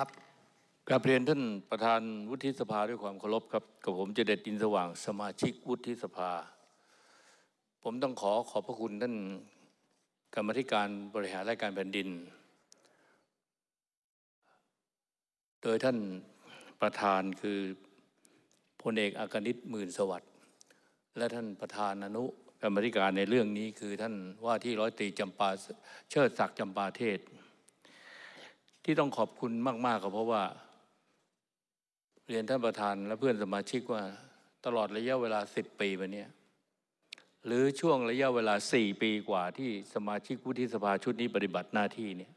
ครับกราบเรียนท่านประธานวุฒิสภาด้วยความเคารพครับกับผมเจเดตินสว่างสมาชิกวุฒิสภา ผมต้องขอขอบพระคุณท่านกรรมธิการบริหารรายการแผ่นดิน โดยท่านประธานคือพลเอกอากนิตหมื่นสวัสดิ์และท่านประธานอนุกรรมธิการในเรื่องนี้คือท่านว่าที่ร้อยตรีจำปาเชิดศักดิ์จำปาเทศที่ต้องขอบคุณมากๆก็เพราะว่า เรียนท่านประธานและเพื่อนสมาชิกว่าตลอดระยะเวลาสิบปีมาเนี้ยหรือช่วงระยะเวลาสี่ปีกว่าที่สมาชิกวุฒิสภาชุดนี้ปฏิบัติหน้าที่เนี่ย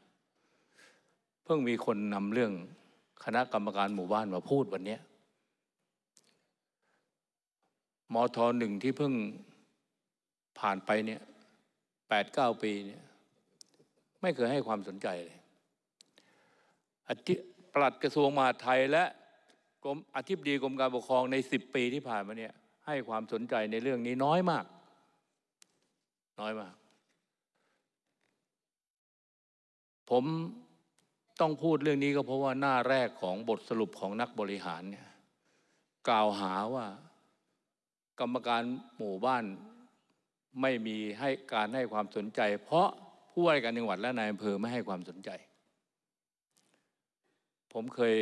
เพิ่งมีคนนำเรื่องคณะกรรมการหมู่บ้าน มาพูดวันนี้มทหนึ่งที่เพิ่งผ่านไปเนี่ยแปดเก้าปีเนี่ย ไม่เคยให้ความสนใจเลยอิปลัดกระทรวงมหาดไทยและกรมอธิบดีกรมการปกครองใน10ปีที่ผ่านมาเนี่ย ให้ความสนใจในเรื่องนี้น้อยมาก น้อยมาก ผมต้องพูดเรื่องนี้ก็เพราะว่าหน้าแรกของบทสรุปของนักบริหารเนี่ยกล่าวหาว่า กรรมการหมู่บ้าน ไม่มีให้การให้ความสนใจ เพราะผู้ว่าการจังหวัดและนายอำเภอไม่ให้ความสนใจผมเคย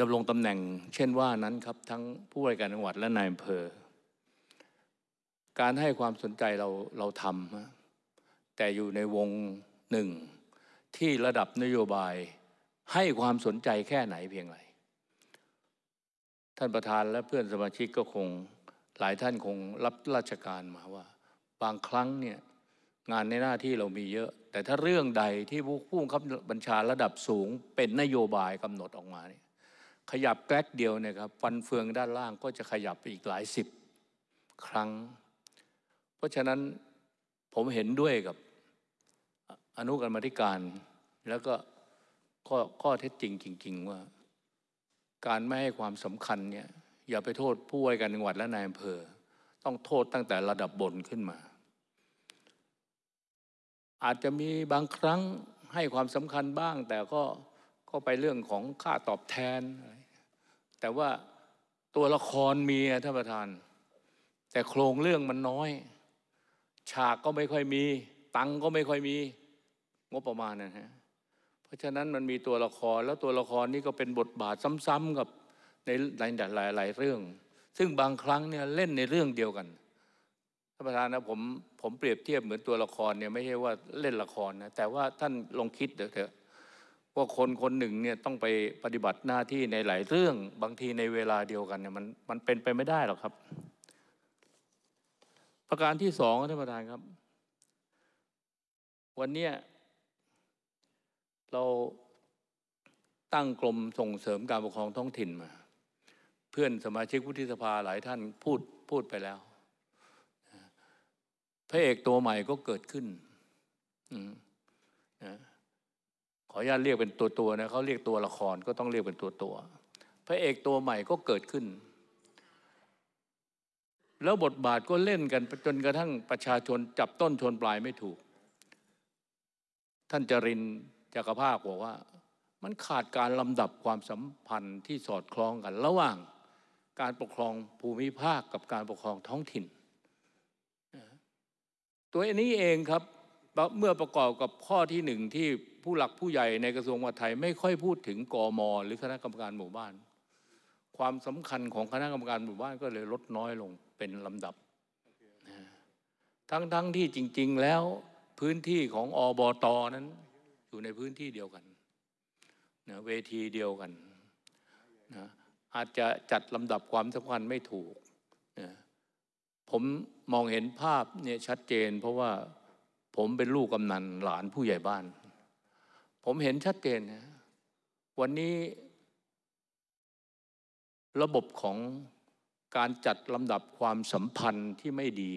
ดำรงตำแหน่ง เช่นว่านั้นครับ ทั้งผู้บริการจังหวัดและนายอำเภอการให้ความสนใจเรา เราทำแต่อยู่ในวงหนึ่ง ที่ระดับนโยบาย ให้ความสนใจแค่ไหนเพียงไร ท่านประธานและเพื่อนสมาชิกก็คงหลายท่านคงรับราชการมาว่า บางครั้งเนี่ยงานในหน้าที่เรามีเยอะ แต่ถ้าเรื่องใดที่ผู้ขับบัญชาระดับสูงเป็นนโยบายกำหนดออกมาเนี่ยขยับแกลกเดียวเนี่ยครับ ฟันเฟืองด้านล่างก็จะขยับไปอีกหลายสิบครั้ง เพราะฉะนั้นผมเห็นด้วยกับอนุกรรมธิการแล้วก็ข้อข้อเท็จจริงจริง ๆ ว่า การไม่ให้ความสำคัญเนี่ย อย่าไปโทษผู้ว่าการจังหวัดและนายอำเภอต้องโทษตั้งแต่ระดับบนขึ้นมาอาจจะมีบางครั้งให้ความสำคัญบ้าง แต่ก็ก็ไปเรื่องของค่าตอบแทน แต่ว่าตัวละครมีท่านประธานแต่โครงเรื่องมันน้อย ฉากก็ไม่ค่อยมี ตังก็ไม่ค่อยมีงบประมาณนะฮะเพราะฉะนั้นมันมีตัวละครแล้วตัวละครนี่ก็เป็นบทบาทซ้ำๆกับในหลาย ๆเรื่อง ซึ่งบางครั้งเนี่ยเล่นในเรื่องเดียวกันานประธานนะผมผมเปรียบเทียบเหมือนตัวละครเนี่ยไม่ใช่ว่าเล่นละครนะแต่ว่าท่านลองคิดเถอะ ว่าคนคนหนึ่งเนี่ยต้องไปปฏิบัติหน้าที่ในหลายเรื่อง บางทีในเวลาเดียวกันเนี่ยมันมันเป็นไปไม่ได้หรอกครับ ประการที่สองท่านประธานครับ วันนี้เราตั้งกรมส่งเสริมการปกครองท้องถิ่นมา เพื่อนสมาชิกวุฒิสภาหลายท่านพูดพูดไปแล้วพระเอกตัวใหม่ก็เกิดขึ้น ขออนุญาตเรียกเป็นตัวตัวนะเขาเรียกตัวละครก็ต้องเรียกเป็นตัวตัวพระเอกตัวใหม่ก็เกิดขึ้น แล้วบทบาทก็เล่นกัน จนกระทั่งประชาชนจับต้นชนปลายไม่ถูก ท่านจรินจักรภาคบอกว่ามันขาดการลำดับความสัมพันธ์ที่สอดคล้องกัน ระหว่าง การปกครองภูมิภาคกับการปกครองท้องถิ่นตัวนี้เองครับเมื่อประกอบกับข้อที่หนึ่งที่ผู้หลักผู้ใหญ่ในกระทรวงมหาดไทยไม่ค่อยพูดถึงกอมอหรือคณะกรรมการหมู่บ้าน ความสำคัญของคณะกรรมการหมู่บ้านก็เลยลดน้อยลงเป็นลำดับทั้งๆทที่จริง ๆ แล้วพื้นที่ของอบอตอนั้น อยู่ในพื้นที่เดียวกันนะเวทีเดียวกันนะอาจจะจัดลำดับความสำคัญไม่ถูกผมมองเห็นภาพเนี่ยชัดเจน เพราะว่าผมเป็นลูกกำนันหลานผู้ใหญ่บ้าน ผมเห็นชัดเจนนะวันนี้ ระบบของการจัดลำดับความสัมพันธ์ที่ไม่ดี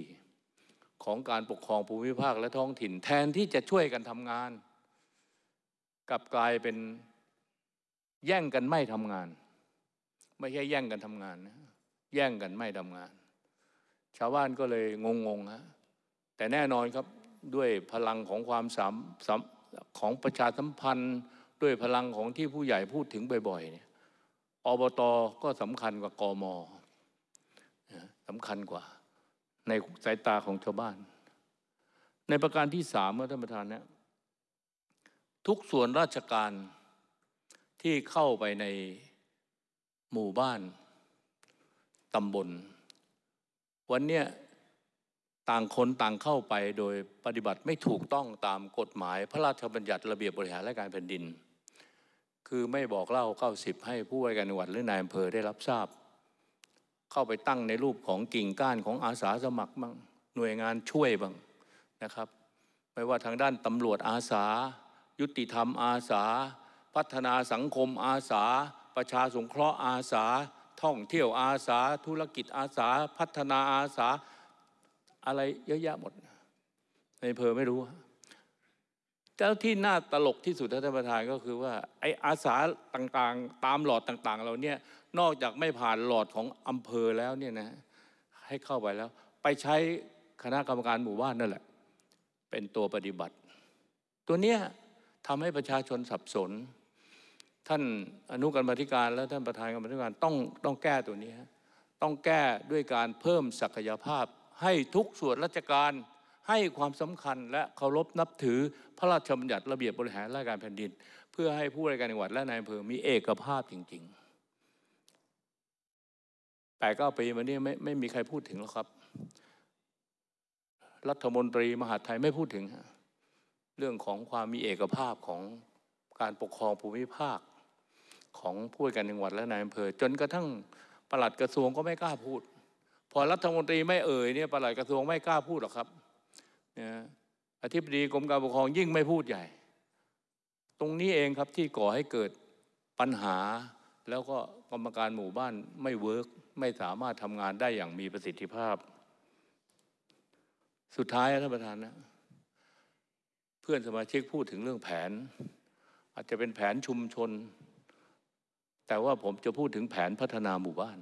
ของการปกครองภูมิภาคและท้องถิ่น แทนที่จะช่วยกันทำงานกลับกลายเป็นแย่งกันไม่ทำงาน ไม่ใช่แย่งกันทำงานนะแย่งกันไม่ทำงานชาวบ้านก็เลยงงๆฮะ แต่แน่นอนครับด้วยพลังของความสาม ของประชาสัมพันธ์ ด้วยพลังของที่ผู้ใหญ่พูดถึงบ่อยๆเนี่ยอบตก็สำคัญกว่ากมสำคัญกว่าในสายตาของชาวบ้าน ในประการที่สามท่านประธานเนี่ยทุกส่วนราชการที่เข้าไปในหมู่บ้านตำบลวันนี้ต่างคนต่างเข้าไปโดยปฏิบัติไม่ถูกต้องตามกฎหมายพระราชบัญญัติระเบียบบริหารและการแผ่นดิน คือไม่บอกเล่าเ0้าสิบให้ผู้ว่าการจังหวัด หรือ นายอำเภอได้รับทราบ เข้าไปตั้งในรูปของกิ่งก้านของอาสาสมัครบ้างหน่วยงานช่วยบ้างนะครับ ไม่ว่าทางด้านตำรวจอาสา ยุติธรรมอาสา พัฒนาสังคมอาสา ประชาสงเคราะห์อาสาท่องเที่ยวอาสาธุรกิจอาสา พัฒนาอาสาอะไรเยอะแยะหมด ในเพอไม่รู้แล้วที่น่าตลกที่สุดท่านประธานก็คือว่าไอ้อาสาต่างๆ ตามหลอดต่างๆ เราเนี่ยนอกจากไม่ผ่านหลอดของอำเภอแล้วเนี่ยนะให้เข้าไปแล้ว ไปใช้คณะกรรมการหมู่บ้านนั่นแหละ เป็นตัวปฏิบัติ ตัวเนี้ยทำให้ประชาชนสับสนท่านอนุกรรมธิการและท่านประธานกรรมธิการต้องต้องแก้ตัวนี้ ต้องแก้ด้วยการเพิ่มศักยภาพ ให้ทุกส่วนราชการให้ความสำคัญและเคารพนับถือพระราชบัญญัติระเบียบบริหารราชการแผ่นดินเพื่อให้ผู้ราชการจังหวัดและนายอำเภอมีเอกภาพจริงๆแต่ก้าปีมานี้ไม่ไม่มีใครพูดถึงแล้วครับ รัฐมนตรีมหาไทยไม่พูดถึง เรื่องของความมีเอกภาพของการปกครองภูมิภาคของผู้การจังหวัดและนายอำเภอจนกระทั่งปลัดกระทรวงก็ไม่กล้าพูด พอรัฐมนตรีไม่เอ่ยเนี่ยปลัดกระทรวง ไม่กล้าพูดหรอกครับนะอธิบดีกรมการปกครองยิ่งไม่พูดใหญ่ ตรงนี้เองครับที่ก่อให้เกิดปัญหา แล้วก็กรรมการหมู่บ้านไม่เวิร์กไม่สามารถทำงานได้อย่างมีประสิทธิภาพ สุดท้ายท่านประธานนะเพื่อนสมาชิกพูดถึงเรื่องแผน อาจจะเป็นแผนชุมชนแต่ว่าผมจะพูดถึงแผนพัฒนาหมู่บ้าน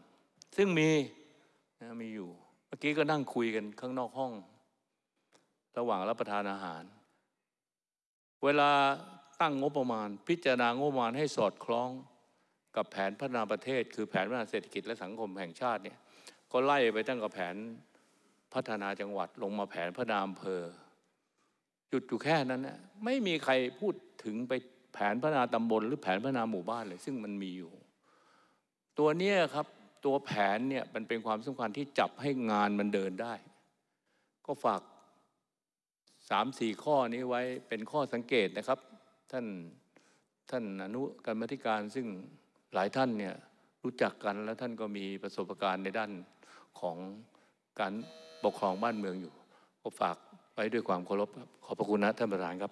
ซึ่งมีนะมีอยู่เมื่อกี้ก็นั่งคุยกันข้างนอกห้อง ระหว่างรับประทานอาหาร เวลาตั้งงบประมาณ พิจารณางบประมาณให้สอดคล้องกับแผนพัฒนาประเทศ คือแผนพัฒนาเศรษฐกิจและสังคมแห่งชาติเนี่ย ก็ไล่ไปตั้งกับแผนพัฒนาจังหวัด ลงมาแผนพัฒนาอำเภอหยุดอยู่แค่นั้นนะไม่มีใครพูดถึงไปแผนพัฒนาตำบลหรือแผนพัฒนาหมู่บ้านเลย ซึ่งมันมีอยู่ ตัวเนี้ยครับตัวแผนเนี่ยมันเป็นความสำคัญที่จับให้งานมันเดินได้ ก็ฝากสามสี่ข้อนี้ไว้เป็นข้อสังเกตนะครับ ท่านท่านอนุกรรมธิการซึ่งหลายท่านเนี่ยรู้จักกันแล้วท่านก็มีประสบการณ์ในด้านของการปกครองบ้านเมืองอยู่ ก็ฝากไว้ด้วยความเคารพครับขอบพระคุณนะท่านประธานครับ